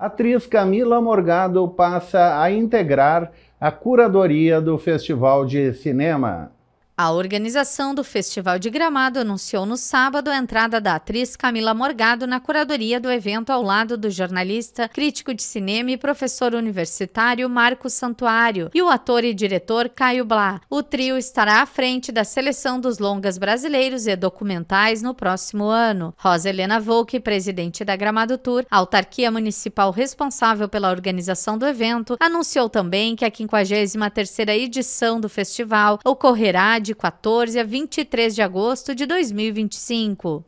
atriz Camila Morgado passa a integrar a curadoria do Festival de Cinema. A organização do Festival de Gramado anunciou no sábado a entrada da atriz Camila Morgado na curadoria do evento ao lado do jornalista, crítico de cinema e professor universitário Marco Santuário e o ator e diretor Caio Blá. O trio estará à frente da seleção dos longas brasileiros e documentais no próximo ano. Rosa Helena Volk, presidente da Gramado Tour, autarquia municipal responsável pela organização do evento, anunciou também que a 53ª edição do festival ocorrerá de de 14 a 23 de agosto de 2025.